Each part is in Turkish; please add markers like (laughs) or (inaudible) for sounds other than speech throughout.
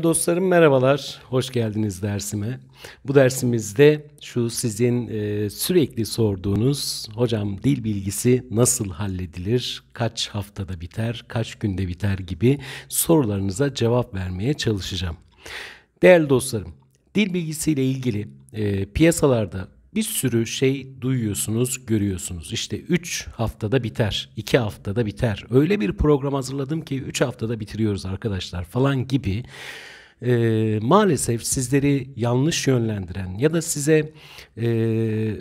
Dostlarım merhabalar, hoş geldiniz dersime. Bu dersimizde şu sizin e, sürekli sorduğunuz hocam dil bilgisi nasıl halledilir, kaç haftada biter, kaç günde biter gibi sorularınıza cevap vermeye çalışacağım. Değerli dostlarım, dil bilgisiyle ilgili e, piyasalarda bir sürü şey duyuyorsunuz, görüyorsunuz. İşte 3 haftada biter, 2 haftada biter. Öyle bir program hazırladım ki 3 haftada bitiriyoruz arkadaşlar falan gibi. Ee, maalesef sizleri yanlış yönlendiren ya da size e,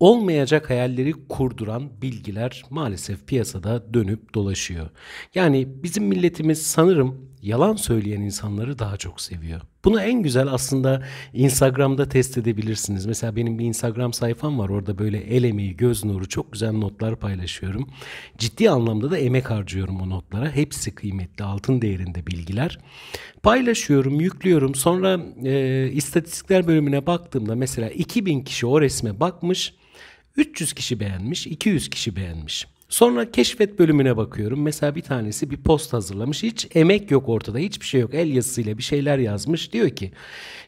olmayacak hayalleri kurduran bilgiler maalesef piyasada dönüp dolaşıyor. Yani bizim milletimiz sanırım yalan söyleyen insanları daha çok seviyor. Bunu en güzel aslında Instagram'da test edebilirsiniz. Mesela benim bir Instagram sayfam var. Orada böyle el emeği, göz nuru çok güzel notlar paylaşıyorum. Ciddi anlamda da emek harcıyorum o notlara. Hepsi kıymetli, altın değerinde bilgiler. Paylaşıyorum, yüklüyorum. Sonra e, istatistikler bölümüne baktığımda mesela 2000 kişi o resme bakmış. 300 kişi beğenmiş, 200 kişi beğenmiş. Sonra keşfet bölümüne bakıyorum. Mesela bir tanesi bir post hazırlamış. Hiç emek yok ortada. Hiçbir şey yok. El yazısıyla bir şeyler yazmış. Diyor ki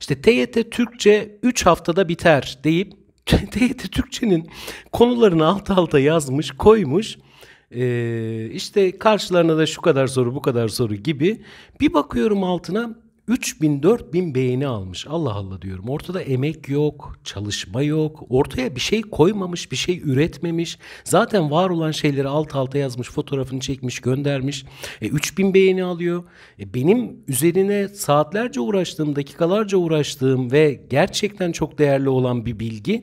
işte TYT Türkçe 3 haftada biter deyip TYT (laughs) Türkçe'nin konularını alt alta yazmış, koymuş. Ee, işte karşılarına da şu kadar soru bu kadar soru gibi. Bir bakıyorum altına 3000-4000 beğeni almış. Allah Allah diyorum. Ortada emek yok, çalışma yok. Ortaya bir şey koymamış, bir şey üretmemiş. Zaten var olan şeyleri alt alta yazmış, fotoğrafını çekmiş, göndermiş. E, 3000 beğeni alıyor. E, benim üzerine saatlerce uğraştığım, dakikalarca uğraştığım ve gerçekten çok değerli olan bir bilgi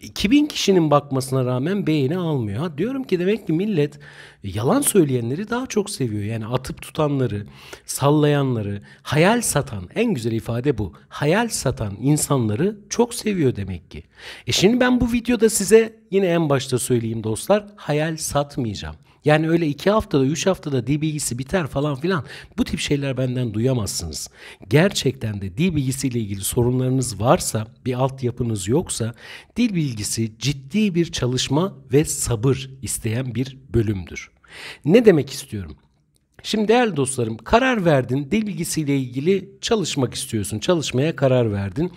2000 kişinin bakmasına rağmen beğeni almıyor. Ha, diyorum ki demek ki millet e, yalan söyleyenleri daha çok seviyor. Yani atıp tutanları, sallayanları, hayal satan en güzel ifade bu. Hayal satan insanları çok seviyor demek ki. E şimdi ben bu videoda size yine en başta söyleyeyim dostlar hayal satmayacağım. Yani öyle iki haftada, üç haftada dil bilgisi biter falan filan. Bu tip şeyler benden duyamazsınız. Gerçekten de dil bilgisiyle ilgili sorunlarınız varsa, bir altyapınız yoksa, dil bilgisi ciddi bir çalışma ve sabır isteyen bir bölümdür. Ne demek istiyorum? Şimdi değerli dostlarım karar verdin dil bilgisiyle ilgili çalışmak istiyorsun. Çalışmaya karar verdin.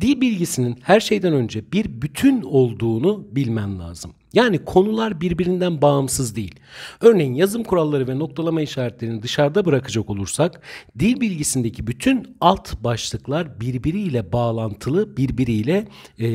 Dil bilgisinin her şeyden önce bir bütün olduğunu bilmen lazım. Yani konular birbirinden bağımsız değil. Örneğin yazım kuralları ve noktalama işaretlerini dışarıda bırakacak olursak dil bilgisindeki bütün alt başlıklar birbiriyle bağlantılı, birbiriyle e,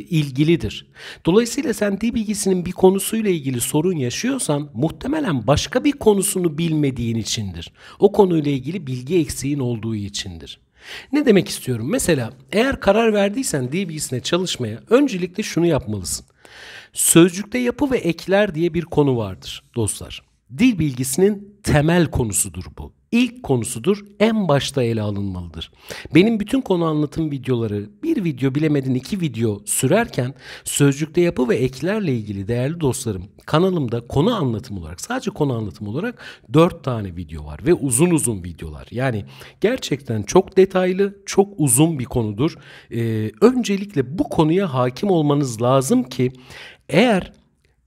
ilgilidir. Dolayısıyla sen dil bilgisinin bir konusuyla ilgili sorun yaşıyorsan muhtemelen başka bir konusunu bilmediğin içindir. O konuyla ilgili bilgi eksiğin olduğu içindir. Ne demek istiyorum? Mesela eğer karar verdiysen dil bilgisine çalışmaya öncelikle şunu yapmalısın. Sözcükte yapı ve ekler diye bir konu vardır dostlar. Dil bilgisinin temel konusudur bu. İlk konusudur, en başta ele alınmalıdır. Benim bütün konu anlatım videoları bir video bilemedin iki video sürerken sözcükte yapı ve eklerle ilgili değerli dostlarım kanalımda konu anlatım olarak sadece konu anlatım olarak dört tane video var ve uzun uzun videolar. Yani gerçekten çok detaylı, çok uzun bir konudur. Ee, öncelikle bu konuya hakim olmanız lazım ki eğer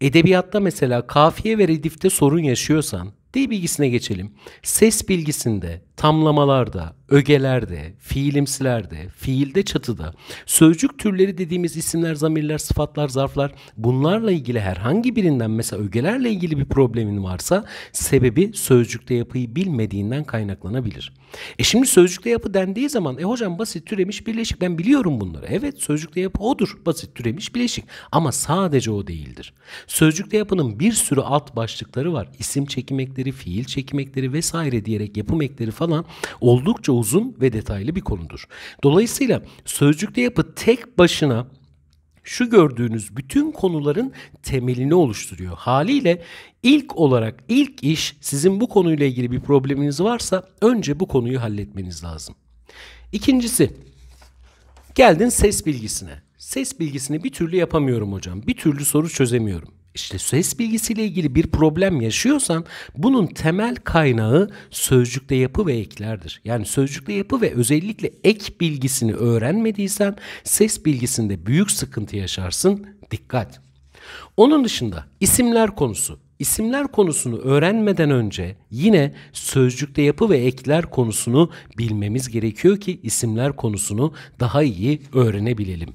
Edebiyatta mesela kafiye ve redifte sorun yaşıyorsan dil bilgisine geçelim. Ses bilgisinde tamlamalarda, ögelerde, fiilimsilerde, fiilde çatıda, sözcük türleri dediğimiz isimler, zamirler, sıfatlar, zarflar bunlarla ilgili herhangi birinden mesela ögelerle ilgili bir problemin varsa sebebi sözcükte yapıyı bilmediğinden kaynaklanabilir. E şimdi sözcükte yapı dendiği zaman e hocam basit türemiş bileşik, ben biliyorum bunları. Evet sözcükte yapı odur basit türemiş bileşik ama sadece o değildir. Sözcükte yapının bir sürü alt başlıkları var. İsim çekimekleri, fiil çekimekleri vesaire diyerek yapım ekleri falan falan oldukça uzun ve detaylı bir konudur. Dolayısıyla sözcükte yapı tek başına şu gördüğünüz bütün konuların temelini oluşturuyor. Haliyle ilk olarak ilk iş sizin bu konuyla ilgili bir probleminiz varsa önce bu konuyu halletmeniz lazım. İkincisi geldin ses bilgisine. Ses bilgisini bir türlü yapamıyorum hocam. Bir türlü soru çözemiyorum. İşte ses bilgisiyle ilgili bir problem yaşıyorsan bunun temel kaynağı sözcükte yapı ve eklerdir. Yani sözcükte yapı ve özellikle ek bilgisini öğrenmediysen ses bilgisinde büyük sıkıntı yaşarsın. Dikkat. Onun dışında isimler konusu. İsimler konusunu öğrenmeden önce yine sözcükte yapı ve ekler konusunu bilmemiz gerekiyor ki isimler konusunu daha iyi öğrenebilelim.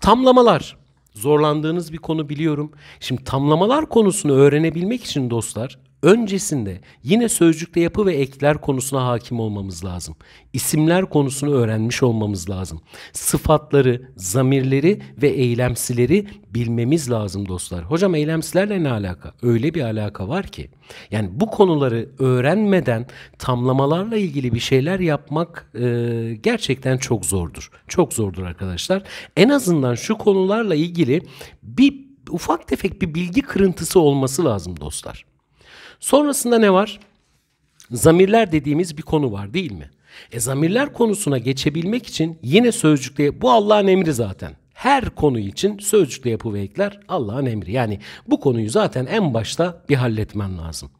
Tamlamalar zorlandığınız bir konu biliyorum. Şimdi tamlamalar konusunu öğrenebilmek için dostlar Öncesinde yine sözcükte yapı ve ekler konusuna hakim olmamız lazım. İsimler konusunu öğrenmiş olmamız lazım. Sıfatları, zamirleri ve eylemsileri bilmemiz lazım dostlar. Hocam eylemsilerle ne alaka? Öyle bir alaka var ki. Yani bu konuları öğrenmeden tamlamalarla ilgili bir şeyler yapmak e, gerçekten çok zordur. Çok zordur arkadaşlar. En azından şu konularla ilgili bir ufak tefek bir bilgi kırıntısı olması lazım dostlar. Sonrasında ne var? Zamirler dediğimiz bir konu var değil mi? E zamirler konusuna geçebilmek için yine sözcükle bu Allah'ın emri zaten. Her konu için sözcükle yapı ve ekler Allah'ın emri. Yani bu konuyu zaten en başta bir halletmen lazım.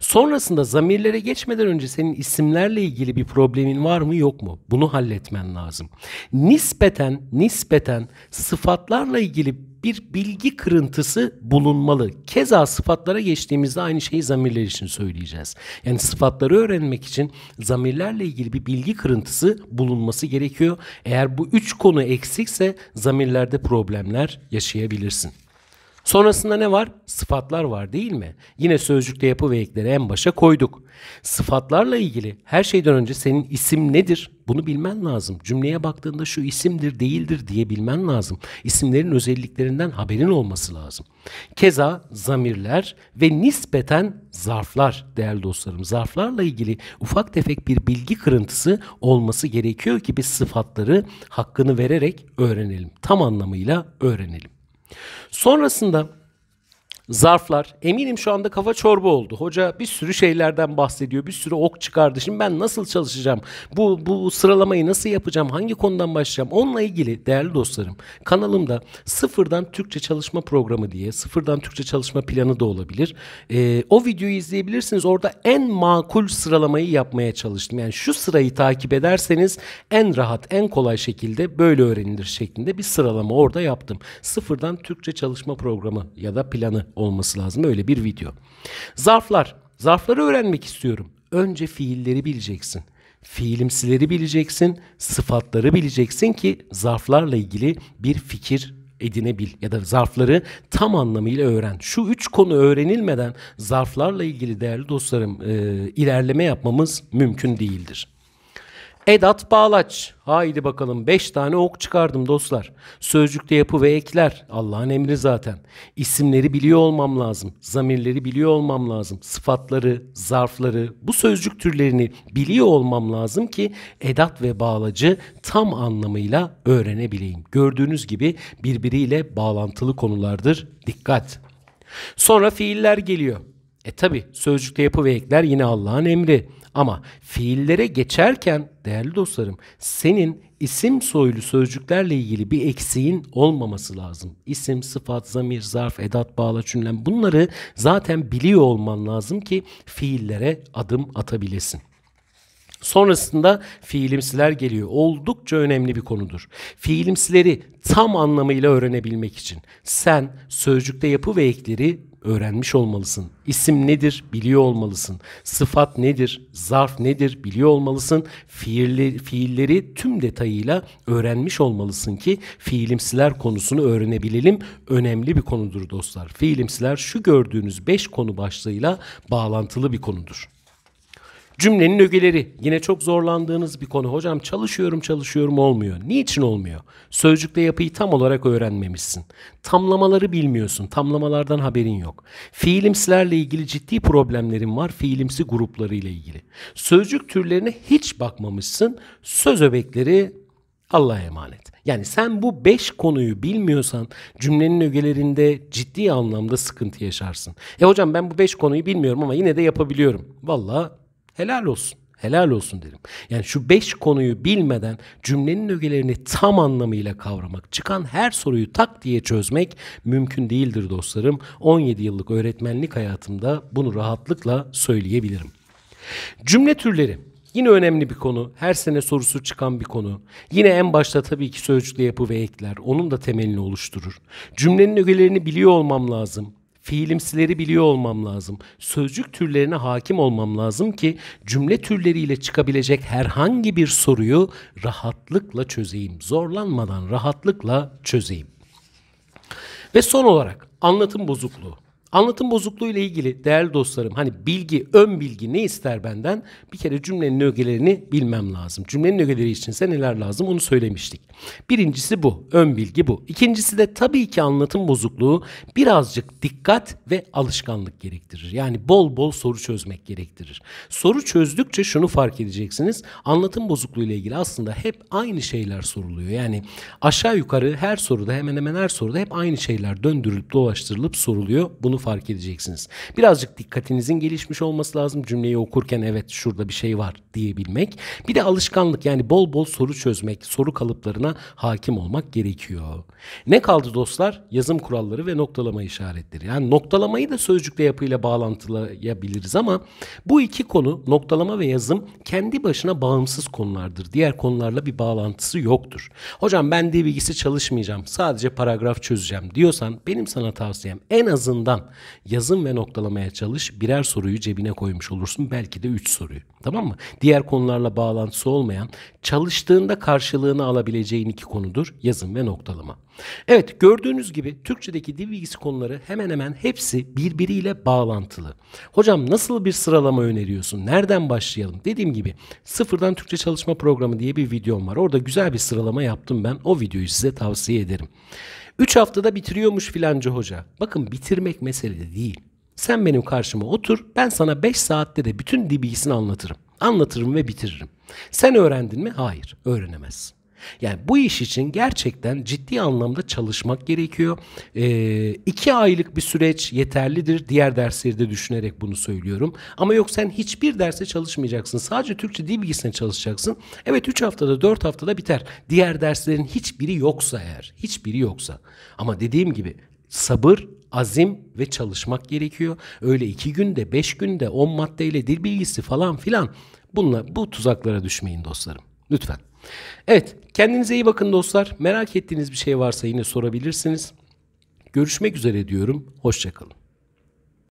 Sonrasında zamirlere geçmeden önce senin isimlerle ilgili bir problemin var mı yok mu? Bunu halletmen lazım. Nispeten nispeten sıfatlarla ilgili bir bilgi kırıntısı bulunmalı. Keza sıfatlara geçtiğimizde aynı şeyi zamirler için söyleyeceğiz. Yani sıfatları öğrenmek için zamirlerle ilgili bir bilgi kırıntısı bulunması gerekiyor. Eğer bu üç konu eksikse zamirlerde problemler yaşayabilirsin. Sonrasında ne var? Sıfatlar var değil mi? Yine sözcükte yapı ve ekleri en başa koyduk. Sıfatlarla ilgili her şeyden önce senin isim nedir? Bunu bilmen lazım. Cümleye baktığında şu isimdir değildir diye bilmen lazım. İsimlerin özelliklerinden haberin olması lazım. Keza zamirler ve nispeten zarflar değerli dostlarım. Zarflarla ilgili ufak tefek bir bilgi kırıntısı olması gerekiyor ki biz sıfatları hakkını vererek öğrenelim. Tam anlamıyla öğrenelim. Sonrasında zarflar. Eminim şu anda kafa çorba oldu. Hoca bir sürü şeylerden bahsediyor. Bir sürü ok çıkardı. Şimdi ben nasıl çalışacağım? Bu, bu sıralamayı nasıl yapacağım? Hangi konudan başlayacağım? Onunla ilgili değerli dostlarım kanalımda sıfırdan Türkçe çalışma programı diye sıfırdan Türkçe çalışma planı da olabilir. E, o videoyu izleyebilirsiniz. Orada en makul sıralamayı yapmaya çalıştım. Yani şu sırayı takip ederseniz en rahat, en kolay şekilde böyle öğrenilir şeklinde bir sıralama orada yaptım. Sıfırdan Türkçe çalışma programı ya da planı olması lazım. Öyle bir video. Zarflar. Zarfları öğrenmek istiyorum. Önce fiilleri bileceksin. Fiilimsileri bileceksin, sıfatları bileceksin ki zarflarla ilgili bir fikir edinebil ya da zarfları tam anlamıyla öğren. Şu üç konu öğrenilmeden zarflarla ilgili değerli dostlarım e, ilerleme yapmamız mümkün değildir. Edat Bağlaç. Haydi bakalım 5 tane ok çıkardım dostlar. Sözcükte yapı ve ekler. Allah'ın emri zaten. İsimleri biliyor olmam lazım. Zamirleri biliyor olmam lazım. Sıfatları, zarfları, bu sözcük türlerini biliyor olmam lazım ki edat ve bağlacı tam anlamıyla öğrenebileyim. Gördüğünüz gibi birbiriyle bağlantılı konulardır. Dikkat. Sonra fiiller geliyor. E tabi sözcükte yapı ve ekler yine Allah'ın emri. Ama fiillere geçerken değerli dostlarım senin isim soylu sözcüklerle ilgili bir eksiğin olmaması lazım. İsim, sıfat, zamir, zarf, edat, bağla, cümlem bunları zaten biliyor olman lazım ki fiillere adım atabilesin. Sonrasında fiilimsiler geliyor. Oldukça önemli bir konudur. Fiilimsileri tam anlamıyla öğrenebilmek için sen sözcükte yapı ve ekleri öğrenmiş olmalısın. İsim nedir biliyor olmalısın. Sıfat nedir, zarf nedir biliyor olmalısın. Fiilleri, fiilleri tüm detayıyla öğrenmiş olmalısın ki fiilimsiler konusunu öğrenebilelim. Önemli bir konudur dostlar. Fiilimsiler şu gördüğünüz beş konu başlığıyla bağlantılı bir konudur. Cümlenin ögeleri yine çok zorlandığınız bir konu. Hocam çalışıyorum çalışıyorum olmuyor. Niçin olmuyor? Sözcükte yapıyı tam olarak öğrenmemişsin. Tamlamaları bilmiyorsun. Tamlamalardan haberin yok. Fiilimsilerle ilgili ciddi problemlerin var. Fiilimsi grupları ile ilgili. Sözcük türlerine hiç bakmamışsın. Söz öbekleri Allah'a emanet. Yani sen bu beş konuyu bilmiyorsan cümlenin ögelerinde ciddi anlamda sıkıntı yaşarsın. E hocam ben bu beş konuyu bilmiyorum ama yine de yapabiliyorum. Valla Helal olsun. Helal olsun derim. Yani şu beş konuyu bilmeden cümlenin ögelerini tam anlamıyla kavramak, çıkan her soruyu tak diye çözmek mümkün değildir dostlarım. 17 yıllık öğretmenlik hayatımda bunu rahatlıkla söyleyebilirim. Cümle türleri. Yine önemli bir konu. Her sene sorusu çıkan bir konu. Yine en başta tabii ki sözcükle yapı ve ekler. Onun da temelini oluşturur. Cümlenin ögelerini biliyor olmam lazım fiilimsileri biliyor olmam lazım. Sözcük türlerine hakim olmam lazım ki cümle türleriyle çıkabilecek herhangi bir soruyu rahatlıkla çözeyim. Zorlanmadan rahatlıkla çözeyim. Ve son olarak anlatım bozukluğu. Anlatım bozukluğu ile ilgili değerli dostlarım hani bilgi, ön bilgi ne ister benden? Bir kere cümlenin ögelerini bilmem lazım. Cümlenin ögeleri içinse neler lazım onu söylemiştik. Birincisi bu, ön bilgi bu. İkincisi de tabii ki anlatım bozukluğu birazcık dikkat ve alışkanlık gerektirir. Yani bol bol soru çözmek gerektirir. Soru çözdükçe şunu fark edeceksiniz. Anlatım bozukluğu ile ilgili aslında hep aynı şeyler soruluyor. Yani aşağı yukarı her soruda hemen hemen her soruda hep aynı şeyler döndürülüp dolaştırılıp soruluyor. Bunu fark edeceksiniz. Birazcık dikkatinizin gelişmiş olması lazım. Cümleyi okurken evet şurada bir şey var diyebilmek. Bir de alışkanlık yani bol bol soru çözmek, soru kalıplarına hakim olmak gerekiyor. Ne kaldı dostlar? Yazım kuralları ve noktalama işaretleri. Yani noktalamayı da sözcükle yapıyla bağlantılayabiliriz ama bu iki konu noktalama ve yazım kendi başına bağımsız konulardır. Diğer konularla bir bağlantısı yoktur. Hocam ben dil bilgisi çalışmayacağım. Sadece paragraf çözeceğim diyorsan benim sana tavsiyem en azından yazın ve noktalamaya çalış. Birer soruyu cebine koymuş olursun. Belki de üç soruyu. Tamam mı? Diğer konularla bağlantısı olmayan çalıştığında karşılığını alabileceğin iki konudur. Yazın ve noktalama. Evet gördüğünüz gibi Türkçedeki dil bilgisi konuları hemen hemen hepsi birbiriyle bağlantılı. Hocam nasıl bir sıralama öneriyorsun? Nereden başlayalım? Dediğim gibi sıfırdan Türkçe çalışma programı diye bir videom var. Orada güzel bir sıralama yaptım ben. O videoyu size tavsiye ederim. 3 haftada bitiriyormuş filanca hoca. Bakın bitirmek mesele değil. Sen benim karşıma otur, ben sana 5 saatte de bütün bilgisini anlatırım. Anlatırım ve bitiririm. Sen öğrendin mi? Hayır, öğrenemezsin. Yani bu iş için gerçekten ciddi anlamda çalışmak gerekiyor. E, iki aylık bir süreç yeterlidir. Diğer dersleri de düşünerek bunu söylüyorum. Ama yok sen hiçbir derse çalışmayacaksın. Sadece Türkçe dil bilgisine çalışacaksın. Evet 3 haftada 4 haftada biter. Diğer derslerin hiçbiri yoksa eğer. Hiçbiri yoksa. Ama dediğim gibi sabır azim ve çalışmak gerekiyor. Öyle iki günde, beş günde, on maddeyle dil bilgisi falan filan bununla bu tuzaklara düşmeyin dostlarım. Lütfen. Evet kendinize iyi bakın dostlar. Merak ettiğiniz bir şey varsa yine sorabilirsiniz. Görüşmek üzere diyorum. Hoşçakalın.